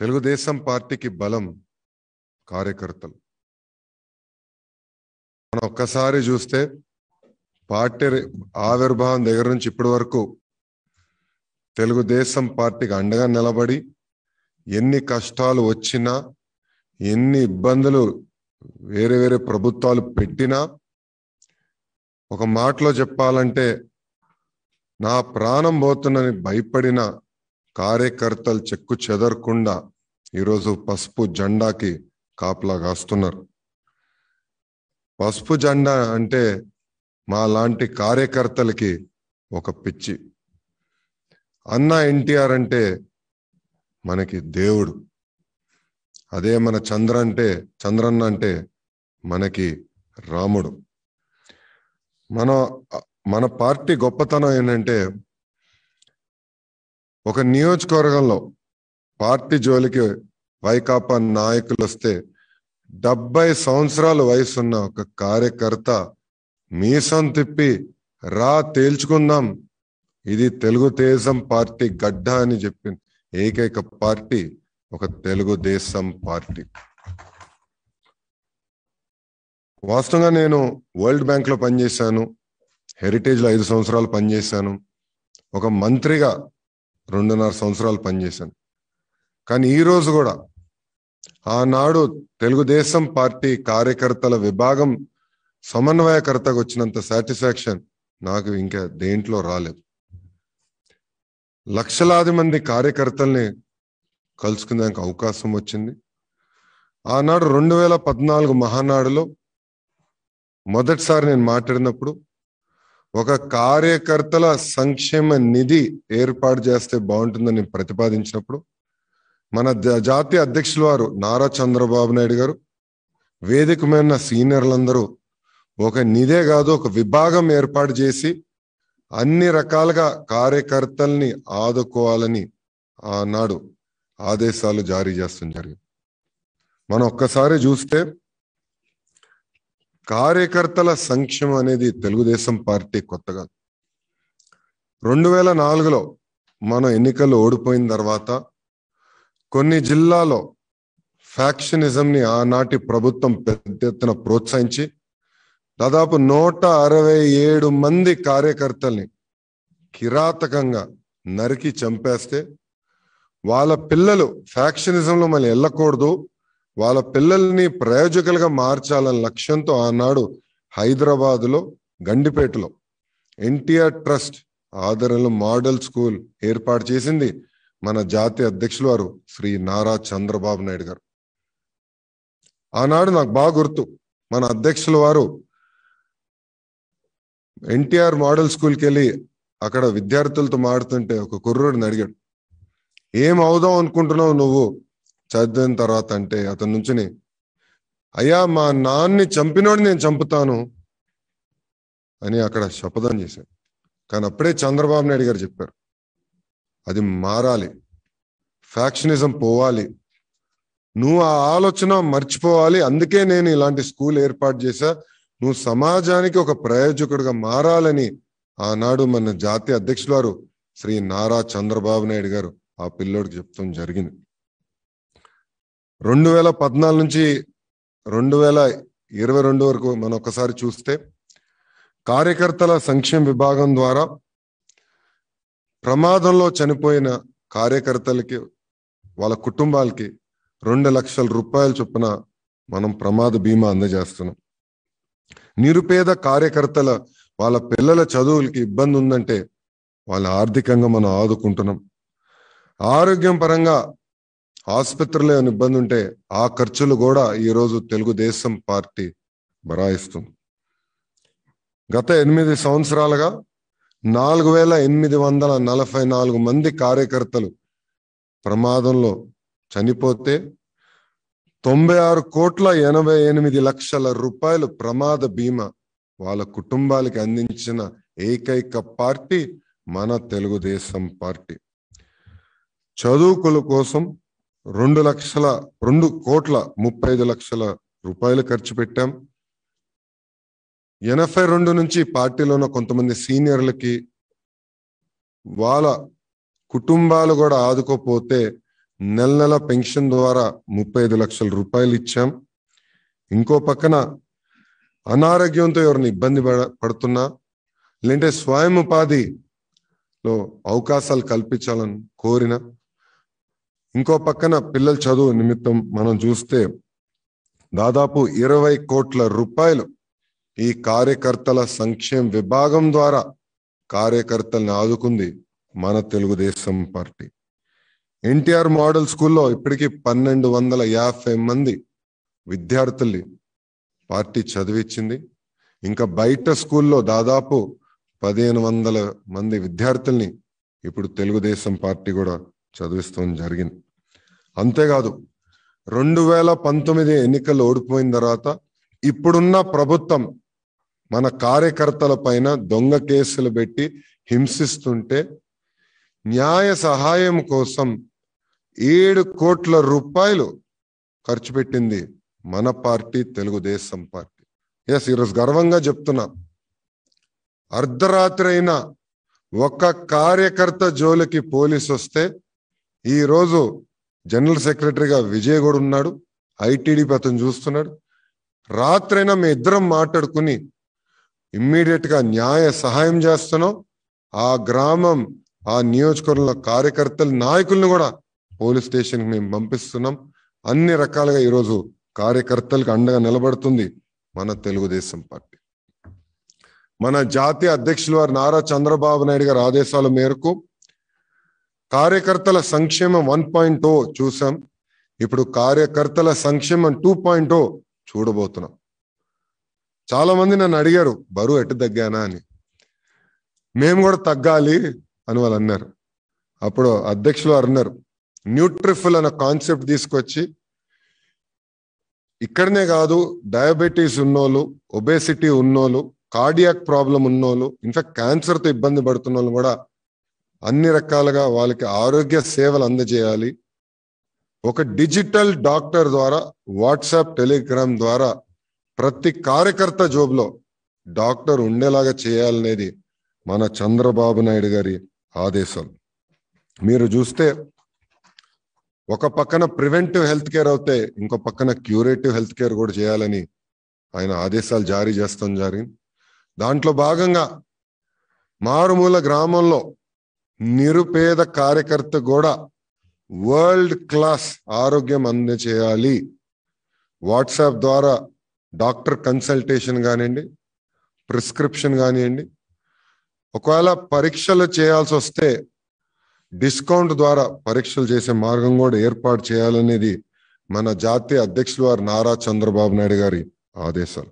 తెలుగుదేశం పార్టీకి బలం కార్యకర్తలు మనం ఒక్కసారి చూస్తే పార్టీ ఆవిర్భావం దగ్గర నుంచి ఇప్పటి వరకు తెలుగుదేశం పార్టీకి అండగా నిలబడి ఎన్ని కష్టాలు వచ్చినా ఎన్ని ఇబ్బందులు వేరే వేరే ప్రభుత్వాలు పెట్టినా ఒక మాటలో చెప్పాలంటే నా ప్రాణం పోతుందని భయపడిన కార్యకర్తలు చెక్కు చెదరకుండా ఈరోజు పసుపు జెండాకి కాపలా కాస్తున్నారు పసుపు జెండా అంటే మా లాంటి కార్యకర్తలకి ఒక పిచ్చి అన్న ఎన్టీఆర్ అంటే మనకి దేవుడు అదే మన చంద్ర అంటే చంద్రన్న అంటే మనకి రాముడు మన మన పార్టీ గొప్పతనం ఏంటంటే ఒక నియోజకవర్గంలో పార్టీ జోలికి వైకాపా నాయకులు వస్తే డెబ్బై సంవత్సరాల వయసున్న ఒక కార్యకర్త మీసం తిప్పి రా తేల్చుకుందాం ఇది తెలుగుదేశం పార్టీ గడ్డ అని చెప్పింది ఏకైక పార్టీ ఒక తెలుగుదేశం పార్టీ వాస్తవంగా నేను వరల్డ్ లో పనిచేశాను హెరిటేజ్లో ఐదు సంవత్సరాలు పనిచేశాను ఒక మంత్రిగా రెండున్నర సంవత్సరాలు పనిచేశాను కానీ ఈరోజు కూడా ఆనాడు తెలుగుదేశం పార్టీ కార్యకర్తల విభాగం సమన్వయకర్తగా వచ్చినంత సాటిస్ఫాక్షన్ నాకు ఇంకా దేంట్లో రాలేదు లక్షలాది మంది కార్యకర్తల్ని కలుసుకునేందుకు అవకాశం వచ్చింది ఆనాడు రెండు వేల పద్నాలుగు మహానాడులో మొదటిసారి నేను మాట్లాడినప్పుడు ఒక కార్యకర్తల సంక్షేమ నిధి ఏర్పాటు చేస్తే బాగుంటుందని ప్రతిపాదించినప్పుడు మన జాతీయ అధ్యక్షుల వారు నారా చంద్రబాబు నాయుడు గారు వేదిక మీద సీనియర్లందరూ ఒక నిధే కాదు ఒక విభాగం ఏర్పాటు చేసి అన్ని రకాలుగా కార్యకర్తల్ని ఆదుకోవాలని ఆనాడు ఆదేశాలు జారీ చేస్తుంది జరిగింది మనం ఒక్కసారి చూస్తే కార్యకర్తల సంక్షేమం అనేది తెలుగుదేశం పార్టీ కొత్తగా రెండు వేల నాలుగులో మన ఎన్నికలు ఓడిపోయిన తర్వాత కొన్ని జిల్లాలో ఫ్యాక్షనిజంని ఆనాటి ప్రభుత్వం పెద్ద ఎత్తున ప్రోత్సహించి దాదాపు నూట అరవై ఏడు మంది కార్యకర్తల్ని కిరాతకంగా నరికి చంపేస్తే వాళ్ళ పిల్లలు ఫ్యాక్షనిజంలో మళ్ళీ వెళ్ళకూడదు వాళ్ళ పిల్లల్ని ప్రయోజకులుగా మార్చాలన్న లక్ష్యంతో ఆనాడు హైదరాబాదులో గండిపేటలో ఎన్టీఆర్ ట్రస్ట్ ఆదరణలో మోడల్ స్కూల్ ఏర్పాటు చేసింది మన జాతీయ అధ్యక్షులు వారు శ్రీ నారా చంద్రబాబు నాయుడు గారు ఆనాడు నాకు బాగా గుర్తు మన అధ్యక్షుల వారు ఎన్టీఆర్ మోడల్ స్కూల్కి వెళ్ళి అక్కడ విద్యార్థులతో మాడుతుంటే ఒక కుర్రుడిని అడిగాడు ఏం అవుదాం అనుకుంటున్నావు నువ్వు చదివిన తర్వాత అంటే అతని నుంచి అయ్యా మా నాన్ని చంపినోడిని నేను చంపుతాను అని అక్కడ శపథం చేశాడు కానీ అప్పుడే చంద్రబాబు నాయుడు గారు చెప్పారు అది మారాలి ఫ్యాక్షనిజం పోవాలి నువ్వు ఆ ఆలోచన మర్చిపోవాలి అందుకే నేను ఇలాంటి స్కూల్ ఏర్పాటు చేశా నువ్వు సమాజానికి ఒక ప్రయోజకుడిగా మారాలని ఆనాడు మన జాతీయ అధ్యక్షులు శ్రీ నారా చంద్రబాబు నాయుడు గారు ఆ పిల్లోడికి చెప్తాం జరిగింది రెండు వేల పద్నాలుగు నుంచి రెండు వేల ఇరవై రెండు వరకు మనం ఒకసారి చూస్తే కార్యకర్తల సంక్షేమ విభాగం ద్వారా ప్రమాదంలో చనిపోయిన కార్యకర్తలకి వాళ్ళ కుటుంబాలకి రెండు లక్షల రూపాయల చొప్పున మనం ప్రమాద బీమా అందజేస్తున్నాం నిరుపేద కార్యకర్తల వాళ్ళ పిల్లల చదువులకి ఇబ్బంది ఉందంటే వాళ్ళ ఆర్థికంగా మనం ఆదుకుంటున్నాం ఆరోగ్యం పరంగా ఆసుపత్రిలో ఇబ్బంది ఉంటే ఆ ఖర్చులు కూడా ఈరోజు తెలుగుదేశం పార్టీ బరాయిస్తుంది గత ఎనిమిది సంవత్సరాలుగా నాలుగు వేల ఎనిమిది వందల నలభై నాలుగు మంది కార్యకర్తలు ప్రమాదంలో చనిపోతే తొంభై ఆరు కోట్ల ఎనభై ఎనిమిది లక్షల రూపాయలు ప్రమాద బీమా వాళ్ళ కుటుంబాలకి అందించిన ఏకైక పార్టీ మన తెలుగుదేశం పార్టీ చదువుకుల కోసం రెండు లక్షల రెండు కోట్ల ముప్పై ఐదు లక్షల రూపాయలు ఖర్చు పెట్టాం ఎనభై రెండు నుంచి పార్టీలో ఉన్న కొంతమంది సీనియర్లకి వాళ్ళ కుటుంబాలు కూడా ఆదుకోపోతే నెల నెల పెన్షన్ ద్వారా ముప్పై ఐదు లక్షల రూపాయలు ఇచ్చాం ఇంకో పక్కన అనారోగ్యంతో ఎవరిని ఇబ్బంది పడ పడుతున్నా లేదంటే స్వయం ఉపాధిలో అవకాశాలు కల్పించాలని కోరిన ఇంకో పక్కన పిల్లల చదువు నిమిత్తం మనం చూస్తే దాదాపు ఇరవై కోట్ల రూపాయలు ఈ కార్యకర్తల సంక్షేమ విభాగం ద్వారా కార్యకర్తల్ని ఆదుకుంది మన తెలుగుదేశం పార్టీ ఎన్టీఆర్ మోడల్ స్కూల్లో ఇప్పటికీ పన్నెండు వందల యాభై మంది విద్యార్థుల్ని పార్టీ చదివించింది ఇంకా బయట స్కూల్లో దాదాపు పదిహేను వందల మంది విద్యార్థుల్ని ఇప్పుడు తెలుగుదేశం పార్టీ కూడా చదివిస్తాం జరిగింది అంతేకాదు రెండు వేల పంతొమ్మిది ఎన్నికలు ఓడిపోయిన తర్వాత ఇప్పుడున్న ప్రభుత్వం మన కార్యకర్తల పైన దొంగ కేసులు పెట్టి హింసిస్తుంటే న్యాయ సహాయం కోసం ఏడు కోట్ల రూపాయలు ఖర్చు పెట్టింది మన పార్టీ తెలుగుదేశం పార్టీ ఎస్ ఈరోజు గర్వంగా చెప్తున్నా అర్ధరాత్రి అయినా ఒక కార్యకర్త జోలికి పోలీసు వస్తే ఈరోజు జనరల్ సెక్రటరీగా విజయ్ కూడా ఉన్నాడు ఐటీడీపీ అతను చూస్తున్నాడు రాత్రైనా మేము ఇద్దరం మాట్లాడుకుని గా న్యాయ సహాయం చేస్తున్నాం ఆ గ్రామం ఆ నియోజకవర్గంలో కార్యకర్తలు నాయకులను కూడా పోలీస్ స్టేషన్కి మేము పంపిస్తున్నాం అన్ని రకాలుగా ఈరోజు కార్యకర్తలకు అండగా నిలబడుతుంది మన తెలుగుదేశం పార్టీ మన జాతీయ అధ్యక్షుల వారు నారా చంద్రబాబు నాయుడు గారి ఆదేశాల మేరకు కార్యకర్తల సంక్షేమం వన్ పాయింట్ ఓ చూసాం ఇప్పుడు కార్యకర్తల సంక్షేమం టూ పాయింట్ ఓ చూడబోతున్నాం చాలా మంది నన్ను అడిగారు బరువు ఎట్టు తగ్గానా అని మేము కూడా తగ్గాలి అని వాళ్ళు అన్నారు అప్పుడు అధ్యక్షులు అన్నారు న్యూట్రిఫుల్ అన్న కాన్సెప్ట్ తీసుకొచ్చి ఇక్కడనే కాదు డయాబెటీస్ ఉన్నోళ్ళు ఒబేసిటీ ఉన్నోళ్ళు కార్డియాక్ ప్రాబ్లం ఉన్నోళ్ళు ఇన్ఫాక్ట్ క్యాన్సర్తో ఇబ్బంది పడుతున్న వాళ్ళు కూడా అన్ని రకాలుగా వాళ్ళకి ఆరోగ్య సేవలు అందజేయాలి ఒక డిజిటల్ డాక్టర్ ద్వారా వాట్సాప్ టెలిగ్రామ్ ద్వారా ప్రతి కార్యకర్త జోబులో డాక్టర్ ఉండేలాగా చేయాలనేది మన చంద్రబాబు నాయుడు గారి ఆదేశం మీరు చూస్తే ఒక పక్కన ప్రివెంటివ్ హెల్త్ కేర్ అవుతే ఇంకో పక్కన క్యూరేటివ్ హెల్త్ కేర్ కూడా చేయాలని ఆయన ఆదేశాలు జారీ చేస్తాం జారీ దాంట్లో భాగంగా మారుమూల గ్రామంలో నిరుపేద కార్యకర్త కూడా వరల్డ్ క్లాస్ ఆరోగ్యం అందచేయాలి వాట్సాప్ ద్వారా డాక్టర్ కన్సల్టేషన్ కానివ్వండి ప్రిస్క్రిప్షన్ కానివ్వండి ఒకవేళ పరీక్షలు చేయాల్సి వస్తే డిస్కౌంట్ ద్వారా పరీక్షలు చేసే మార్గం కూడా ఏర్పాటు చేయాలనేది మన జాతీయ అధ్యక్షులు వారు నారా చంద్రబాబు నాయుడు గారి ఆదేశాలు